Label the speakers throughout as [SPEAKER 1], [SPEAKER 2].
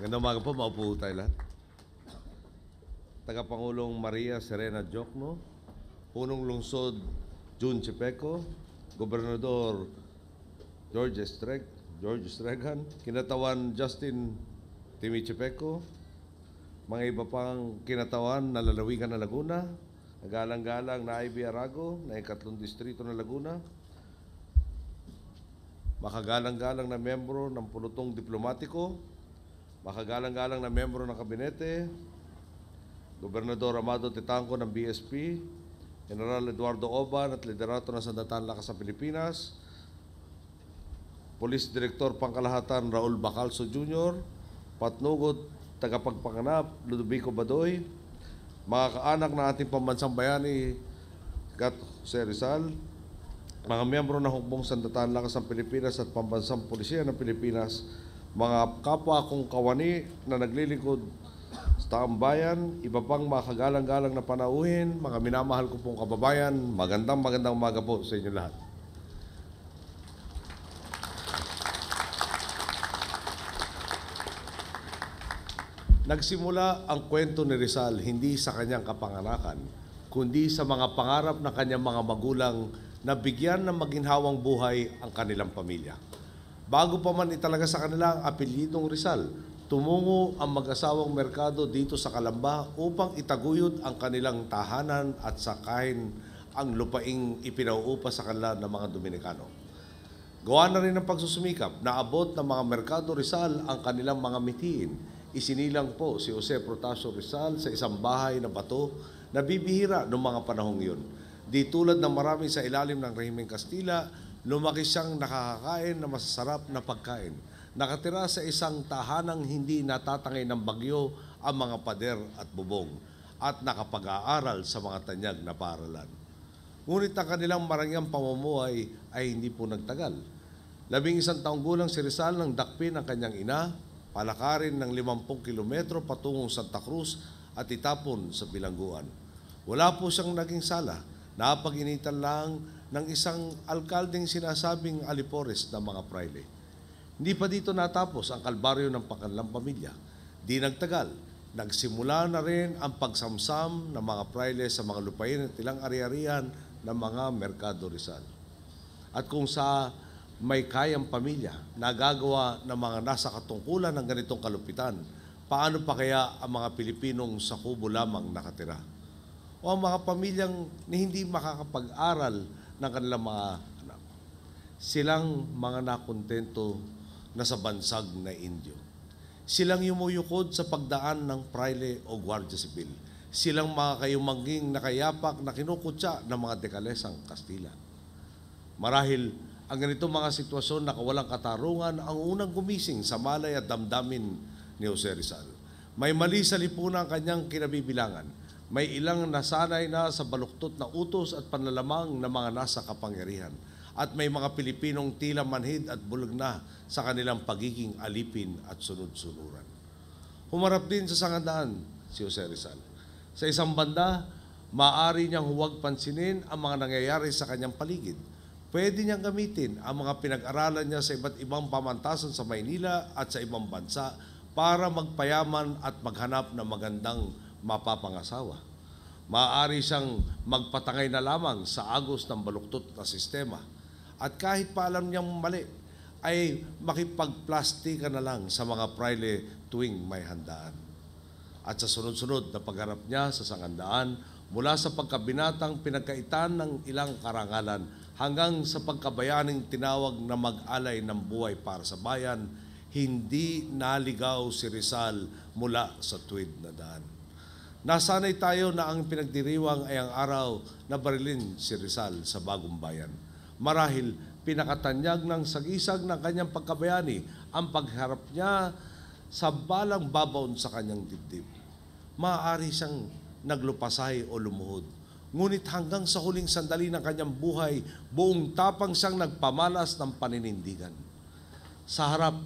[SPEAKER 1] Magandang umaga po, maupo tayo lahat. Tagapangulong Maria Serena Jokno, Punong Lungsod June Chepeco, Gobernador George Streg, George Stregan, kinatawan Justin Timmy Chepeco, mga iba pang kinatawan na lalawigan ng Laguna, nagalang-galang na IB Arago, na ikatlong distrito ng Laguna, makagalang-galang na membro ng pulutong diplomatiko, makagalang-galang na membro ng kabinete, Gobernador Amado Titangco ng BSP, General Eduardo Oban at liderato ng Sandatan Lakas sa Pilipinas, Police Director Pangkalahatan Raul Bacalso Jr., Patnugot Tagapagpanganap Ludovico Badoy, mga kaanak ng ating pamansang bayani Gat Jose Rizal, mga miyembro ng Hukbong Sandatan Lakas ng Pilipinas at Pambansang Pulisya ng Pilipinas, mga kapwa kong kawani na naglilingkod sa taong bayan, iba pang makagalang-galang na panauhin, mga minamahal ko pong kababayan, magandang magandang umaga po sa inyo lahat. Nagsimula ang kwento ni Rizal hindi sa kanyang kapanganakan, kundi sa mga pangarap ng kanyang mga magulang na bigyan ng maginhawang buhay ang kanilang pamilya. Bago pa man italaga sa kanila ang apelyidong Rizal, tumungo ang mag-asawang merkado dito sa Kalamba upang itaguyod ang kanilang tahanan at sakain ang lupaing ipinauupa sa kanila ng mga Dominikano. Gawa na rin ng pagsusumikap na abot ng mga Merkado Rizal ang kanilang mga mitiin. Isinilang po si Jose Protasio Rizal sa isang bahay na bato na bibihira noong mga panahong yun. Di tulad ng marami sa ilalim ng rehimeng Kastila, Lumaki siyang nakakain na masasarap na pagkain. Nakatira sa isang tahanang hindi natatangay ng bagyo ang mga pader at bubong at nakapag-aaral sa mga tanyag na paaralan. Ngunit ang kanilang marangyang pamumuhay ay hindi po nagtagal. Labing isang taong gulang si Rizal nang dakpin ang kanyang ina, palakarin ng 50 kilometro patungong Santa Cruz at itapon sa bilangguan. Wala po siyang naging sala napag-initan lang ng isang alkaldeng sinasabing alipores ng mga praile. Hindi pa dito natapos ang kalbaryo ng pakanilang pamilya. Di nagtagal, nagsimula na rin ang pagsamsam ng mga praile sa mga lupain at ilang ari-arian ng mga Merkado Rizal. At kung sa may kayang pamilya nagagawa ng mga nasa katungkulan ng ganitong kalupitan, paano pa kaya ang mga Pilipinong sa kubo lamang nakatira? o ang mga pamilyang na hindi makakapag-aral ng kanilang mga anak. Silang mga nakontento na sa bansag na Indio. Silang yumuyukod sa pagdaan ng praile o gwardya sibil. Silang mga kayumanging nakayapak na kinukutsa ng mga dekalesang Kastila. Marahil ang ganitong mga sitwasyon na kawalang katarungan ang unang gumising sa malay at damdamin ni Jose Rizal. May mali sa lipunan ang kanyang kinabibilangan may ilang nasanay na sa baluktot na utos at panlalamang ng na mga nasa kapangyarihan. At may mga Pilipinong tila manhid at bulag na sa kanilang pagiging alipin at sunod-sunuran. Humarap din sa sangandaan si Jose Rizal. Sa isang banda, maaari niyang huwag pansinin ang mga nangyayari sa kanyang paligid. Pwede niyang gamitin ang mga pinag-aralan niya sa iba't ibang pamantasan sa Maynila at sa ibang bansa para magpayaman at maghanap ng magandang mapapangasawa. Maaari siyang magpatangay na lamang sa agos ng baluktot na sistema. At kahit pa alam niyang mali, ay makipagplastika na lang sa mga prile tuwing may handaan. At sa sunod-sunod na pagharap niya sa sangandaan, mula sa pagkabinatang pinagkaitan ng ilang karangalan hanggang sa pagkabayaning tinawag na mag-alay ng buhay para sa bayan, hindi naligaw si Rizal mula sa tuwid na daan. Nasanay tayo na ang pinagdiriwang ay ang araw na barilin si Rizal sa bagong bayan. Marahil pinakatanyag ng sagisag ng kanyang pagkabayani ang pagharap niya sa balang babaon sa kanyang dibdib. Maaari siyang naglupasay o lumuhod. Ngunit hanggang sa huling sandali ng kanyang buhay, buong tapang siyang nagpamalas ng paninindigan. Sa harap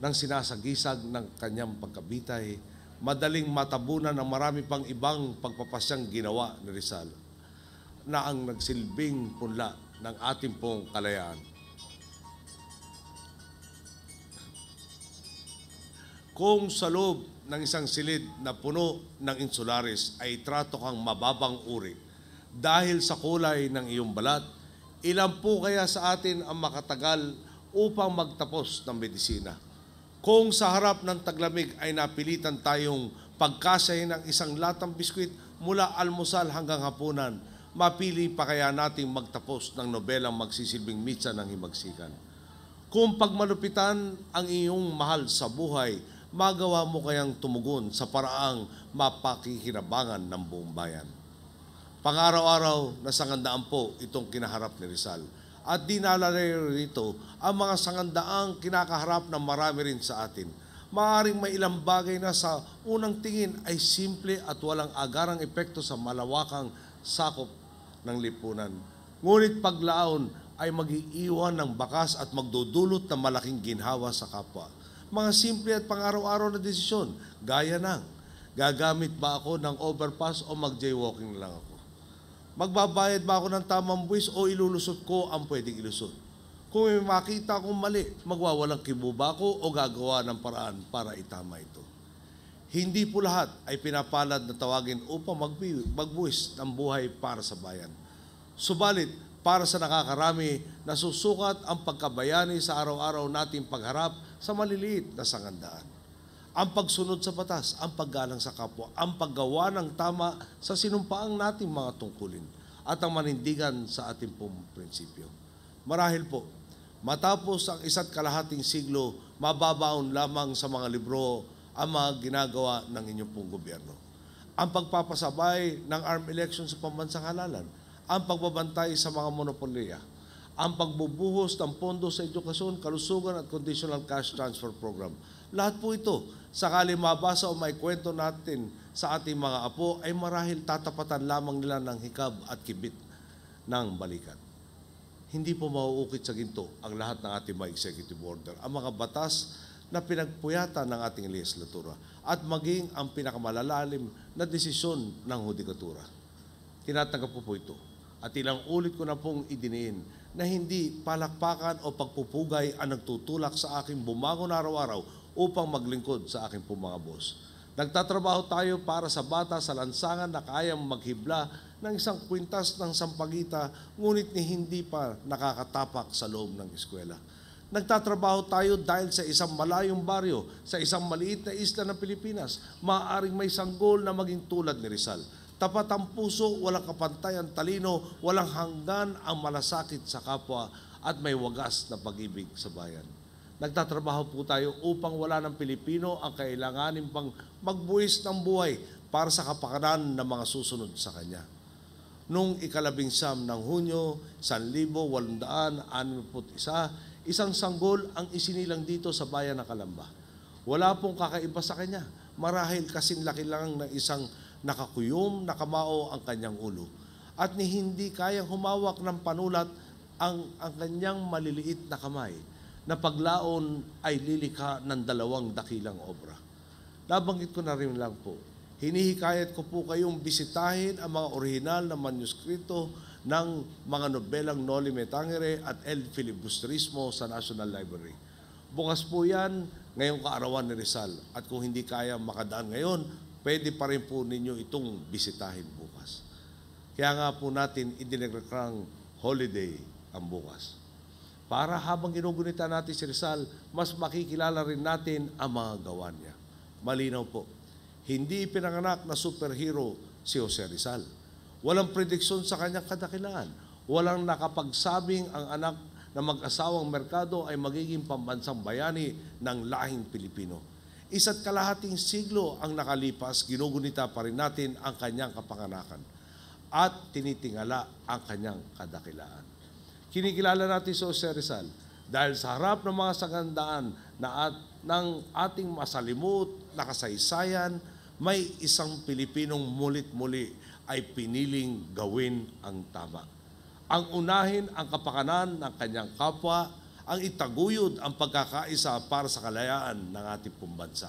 [SPEAKER 1] ng sinasagisag ng kanyang pagkabitay, madaling matabunan ng marami pang ibang pagpapasyang ginawa ni Rizal na ang nagsilbing punla ng ating pong kalayaan. Kung sa loob ng isang silid na puno ng insularis ay trato kang mababang uri dahil sa kulay ng iyong balat, ilan po kaya sa atin ang makatagal upang magtapos ng medisina? Kung sa harap ng taglamig ay napilitan tayong pagkasay ng isang latang biskwit mula almusal hanggang hapunan, mapili pa kaya nating magtapos ng nobelang magsisilbing mitsa ng himagsikan. Kung pagmalupitan ang iyong mahal sa buhay, magawa mo kayang tumugon sa paraang mapakihirabangan ng buong bayan. Pang-araw-araw, nasangandaan po itong kinaharap ni Rizal at di rito ang mga sangandaang kinakaharap ng marami rin sa atin. Maaring may ilang bagay na sa unang tingin ay simple at walang agarang epekto sa malawakang sakop ng lipunan. Ngunit paglaon ay magiiwan ng bakas at magdudulot ng malaking ginhawa sa kapwa. Mga simple at pang-araw-araw na desisyon, gaya ng gagamit ba ako ng overpass o mag-jaywalking lang ako? magbabayad ba ako ng tamang buwis o ilulusot ko ang pwedeng ilusot? Kung may makita kong mali, magwawalang kibo ba ako o gagawa ng paraan para itama ito? Hindi po lahat ay pinapalad na tawagin upang magbuwis ng buhay para sa bayan. Subalit, para sa nakakarami, nasusukat ang pagkabayani sa araw-araw nating pagharap sa maliliit na sangandaan ang pagsunod sa batas, ang paggalang sa kapwa, ang paggawa ng tama sa sinumpaang nating mga tungkulin at ang manindigan sa ating pong prinsipyo. Marahil po, matapos ang isa't kalahating siglo, mababaon lamang sa mga libro ang mga ginagawa ng inyong pong gobyerno. Ang pagpapasabay ng armed election sa pambansang halalan, ang pagbabantay sa mga monopolya, ang pagbubuhos ng pondo sa edukasyon, kalusugan at conditional cash transfer program. Lahat po ito, sakali mabasa o may kwento natin sa ating mga apo, ay marahil tatapatan lamang nila ng hikab at kibit ng balikat. Hindi po mauukit sa ginto ang lahat ng ating mga executive order, ang mga batas na pinagpuyata ng ating legislatura at maging ang pinakamalalalim na desisyon ng hudikatura. Tinatanggap po po ito at ilang ulit ko na pong idiniin na hindi palakpakan o pagpupugay ang nagtutulak sa aking bumangon araw-araw upang maglingkod sa aking pumangabos. Nagtatrabaho tayo para sa bata sa lansangan na kayang maghibla ng isang kwintas ng sampagita ngunit ni hindi pa nakakatapak sa loob ng eskwela. Nagtatrabaho tayo dahil sa isang malayong baryo, sa isang maliit na isla ng Pilipinas, maaaring may sanggol na maging tulad ni Rizal Tapat ang puso, walang kapantay ang talino, walang hanggan ang malasakit sa kapwa at may wagas na pag-ibig sa bayan. Nagtatrabaho po tayo upang wala ng Pilipino ang kailanganin pang magbuwis ng buhay para sa kapakanan ng mga susunod sa Kanya. Noong ikalabing siyam ng Hunyo, 1861, isang sanggol ang isinilang dito sa bayan ng Kalamba. Wala pong kakaiba sa kanya. Marahil kasing laki lang ng isang nakakuyom, nakamao ang kanyang ulo, at ni hindi kayang humawak ng panulat ang, ang kanyang maliliit na kamay na paglaon ay lilika ng dalawang dakilang obra. Nabanggit ko na rin lang po, hinihikayat ko po kayong bisitahin ang mga orihinal na manuskrito ng mga nobelang Noli Me Tangere at El Filibusterismo sa National Library. Bukas po yan ngayong kaarawan ni Rizal. At kung hindi kaya makadaan ngayon, pwede pa rin po ninyo itong bisitahin bukas. Kaya nga po natin idinagrakang holiday ang bukas. Para habang ginugunita natin si Rizal, mas makikilala rin natin ang mga gawa niya. Malinaw po, hindi pinanganak na superhero si Jose Rizal. Walang prediksyon sa kanyang kadakilaan. Walang nakapagsabing ang anak na mag-asawang merkado ay magiging pambansang bayani ng lahing Pilipino Isa't kalahating siglo ang nakalipas, ginugunita pa rin natin ang kanyang kapanganakan at tinitingala ang kanyang kadakilaan. Kinikilala natin si Jose Rizal dahil sa harap ng mga sagandaan na at, ng ating masalimut na kasaysayan, may isang Pilipinong mulit-muli ay piniling gawin ang tama. Ang unahin ang kapakanan ng kanyang kapwa, ang itaguyod ang pagkakaisa para sa kalayaan ng ating pumbansa.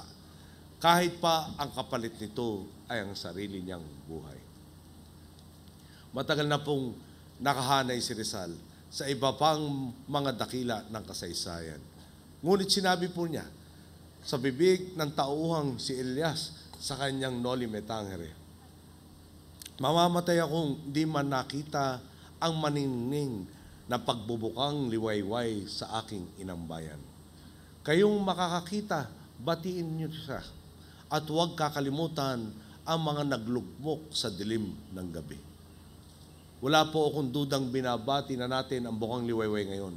[SPEAKER 1] Kahit pa ang kapalit nito ay ang sarili niyang buhay. Matagal na pong nakahanay si Rizal sa iba pang mga dakila ng kasaysayan. Ngunit sinabi po niya sa bibig ng tauhang si Elias sa kanyang noli metangere, Mamamatay akong di man nakita ang maningning na pagbubukang liwayway sa aking inambayan. Kayong makakakita, batiin niyo siya at huwag kakalimutan ang mga naglugmok sa dilim ng gabi. Wala po akong dudang binabati na natin ang bukang liwayway ngayon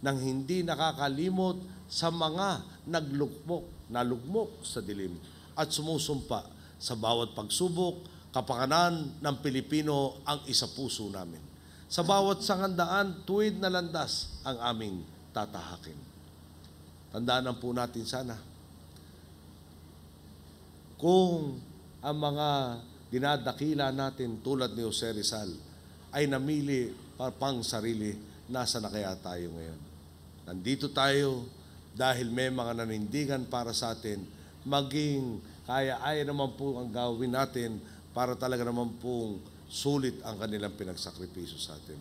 [SPEAKER 1] nang hindi nakakalimot sa mga naglugmok, nalugmok sa dilim at sumusumpa sa bawat pagsubok, kapakanan ng Pilipino ang isa puso namin. Sa bawat sangandaan, tuwid na landas ang aming tatahakin. Tandaan po natin sana, kung ang mga dinadakila natin tulad ni Jose Rizal ay namili para pang sarili, nasa na kaya tayo ngayon? Nandito tayo dahil may mga nanindigan para sa atin, maging kaya-aya naman po ang gawin natin para talaga naman pong sulit ang kanilang pinagsakripisyo sa atin.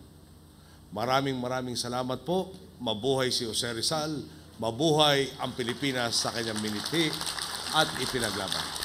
[SPEAKER 1] Maraming maraming salamat po. Mabuhay si Jose Rizal. Mabuhay ang Pilipinas sa kanyang miniti at ipinaglaban.